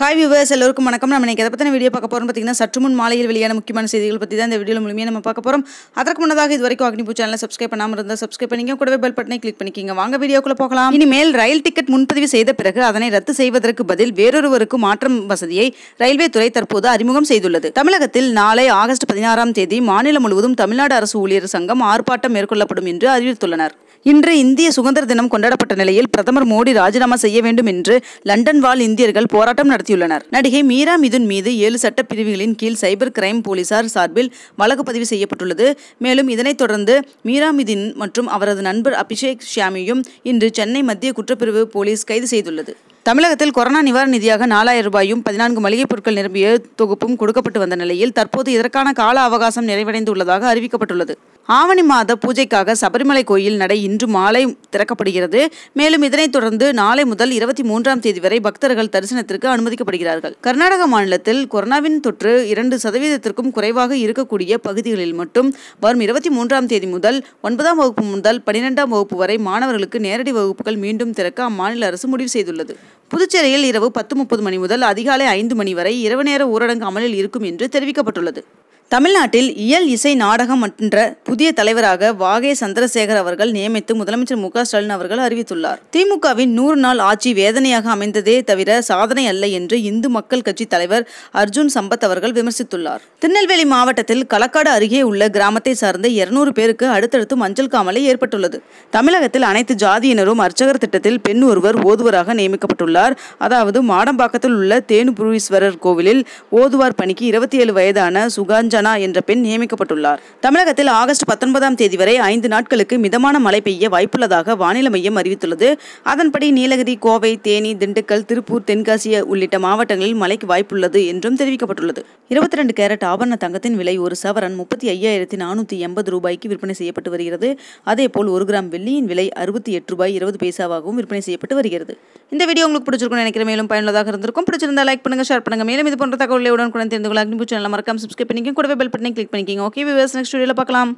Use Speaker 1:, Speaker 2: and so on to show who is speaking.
Speaker 1: hi viewers எல்லோருக்கும் வணக்கம் நம்ம இன்றைக்கி எதை பற்றின வீடியோ பார்க்க போகிறோம் பார்த்திங்கன்னா சற்று முன் மாலையில் வெளியான முக்கியமான செய்திகள் பற்றி தான் இந்த வீடியோ மூலியமாக நம்ம பார்க்க போகிறோம் அதற்கு முன்னதாக இது வரைக்கும் அக்னிபூ சேனல் சப்ஸ்கிரைப் பண்ணாமல் இருந்தால் சப்ஸ்கிரைப் பண்ணிக்கோ கூடவே பெல் பட்டனை கிளிக் பண்ணிக்கிங்க வாங்க வீடியோக்குள்ளே போகலாம் இனிமேல் ரயில் டிக்கெட் முன்பதிவு செய்த பிறகு அதனை ரத்து செய்வதற்கு பதில் வேறொருவருக்கு மாற்றம் வசதியை ரயில்வே துறை தற்போது அறிமுகம் செய்துள்ளது தமிழகத்தில் நாளை ஆகஸ்ட் பதினாறாம் தேதி மாநிலம் முழுவதும் தமிழ்நாடு அரசு ஊழியர் சங்கம் ஆர்ப்பாட்டம் மேற்கொள்ளப்படும் என்று அறிவித்துள்ளனர் இன்று இந்திய சுதந்திர தினம் கொண்டாடப்பட்ட நிலையில் பிரதமர் மோடி ராஜினாமா செய்ய வேண்டும் என்று லண்டன் வாழ் இந்தியர்கள் போராட்டம் நடத்தி நடத்தியுள்ளனர் நடிகை மீரா மிதுன் மீது ஏழு சட்ட பிரிவுகளின் கீழ் சைபர் கிரைம் போலீசார் சார்பில் வழக்கு பதிவு செய்யப்பட்டுள்ளது மேலும் இதனைத் தொடர்ந்து மீரா மிதின் மற்றும் அவரது நண்பர் அபிஷேக் ஷாமியும் இன்று சென்னை மத்திய குற்றப்பிரிவு போலீஸ் கைது செய்துள்ளது தமிழகத்தில் கொரோனா நிவாரண நிதியாக நாலாயிரம் ரூபாயும் பதினான்கு மளிகைப் பொருட்கள் நிரம்பிய தொகுப்பும் கொடுக்கப்பட்டு வந்த நிலையில் தற்போது இதற்கான கால அவகாசம் நிறைவடைந்துள்ளதாக அறிவிக்கப்பட்டுள்ளது ஆவணி மாத பூஜைக்காக சபரிமலை கோயில் நடை இன்று மாலை திறக்கப்படுகிறது மேலும் இதனைத் தொடர்ந்து நாளை முதல் இருபத்தி மூன்றாம் தேதி வரை பக்தர்கள் தரிசனத்திற்கு அனுமதிக்கப்படுகிறார்கள் கர்நாடக மாநிலத்தில் கொரோனாவின் தொற்று இரண்டு சதவீதத்திற்கும் குறைவாக இருக்கக்கூடிய பகுதிகளில் மட்டும் வரும் இருபத்தி மூன்றாம் தேதி முதல் ஒன்பதாம் வகுப்பு முதல் பனிரெண்டாம் வகுப்பு வரை மாணவர்களுக்கு நேரடி வகுப்புகள் மீண்டும் திறக்க அம்மாநில அரசு முடிவு செய்துள்ளது புதுச்சேரியில் இரவு பத்து முப்பது மணி முதல் அதிகாலை ஐந்து மணி வரை இரவு நேர ஊரடங்கு அமலில் இருக்கும் என்று தெரிவிக்கப்பட்டுள்ளது தமிழ்நாட்டில் இயல் இசை நாடகம் என்ற புதிய தலைவராக வாகே சந்திரசேகர் அவர்கள் நியமித்து முதலமைச்சர் மு ஸ்டாலின் அவர்கள் அறிவித்துள்ளார் திமுகவின் நூறு நாள் ஆட்சி வேதனையாக அமைந்ததே தவிர சாதனை அல்ல என்று இந்து மக்கள் கட்சி தலைவர் அர்ஜுன் சம்பத் அவர்கள் விமர்சித்துள்ளார் திருநெல்வேலி மாவட்டத்தில் களக்காடு அருகே உள்ள கிராமத்தை சார்ந்த இருநூறு பேருக்கு அடுத்தடுத்து மஞ்சள் காமலை ஏற்பட்டுள்ளது தமிழகத்தில் அனைத்து ஜாதியினரும் அர்ச்சகர் திட்டத்தில் பெண் ஒருவர் ஓதுவராக நியமிக்கப்பட்டுள்ளார் அதாவது மாடம்பாக்கத்தில் உள்ள தேனுபுரீஸ்வரர் கோவிலில் ஓதுவார் பணிக்கு இருபத்தி ஏழு வயதான சுகாஞ்சா சந்தனா என்ற பெண் நியமிக்கப்பட்டுள்ளார் தமிழகத்தில் ஆகஸ்ட் பத்தொன்பதாம் தேதி வரை ஐந்து நாட்களுக்கு மிதமான மழை பெய்ய வாய்ப்புள்ளதாக வானிலை மையம் அறிவித்துள்ளது அதன்படி நீலகிரி கோவை தேனி திண்டுக்கல் திருப்பூர் தென்காசி உள்ளிட்ட மாவட்டங்களில் மழைக்கு வாய்ப்புள்ளது என்றும் தெரிவிக்கப்பட்டுள்ளது இருபத்தி ரெண்டு கேரட் ஆபரண தங்கத்தின் விலை ஒரு சவரன் முப்பத்தி ஐயாயிரத்தி நானூத்தி எண்பது ரூபாய்க்கு விற்பனை செய்யப்பட்டு வருகிறது அதேபோல் ஒரு கிராம் வெள்ளியின் விலை அறுபத்தி எட்டு ரூபாய் இருபது பைசாவாகவும் விற்பனை செய்யப்பட்டு வருகிறது இந்த வீடியோ உங்களுக்கு பிடிச்சிருக்கும் நினைக்கிற மேலும் பயனுள்ளதாக இருந்திருக்கும் பிடிச்சிருந்தா லைக் பண்ணுங்க ஷேர் பண்ணுங்க மேலும் இது போன்ற தகவல்களை உடனே தெரிந்து கொள்ள அக்னிபூச்சி நல்ல மறக்காம சப்ஸ்கிரைப் பண்ணிக்கும் மறக்காமல் பெல் பட்டனை கிளிக் பண்ணிக்கிங்க ஓகே விவர்ஸ் நெக்ஸ்ட் வீடியோவில் பார்க்கலாம்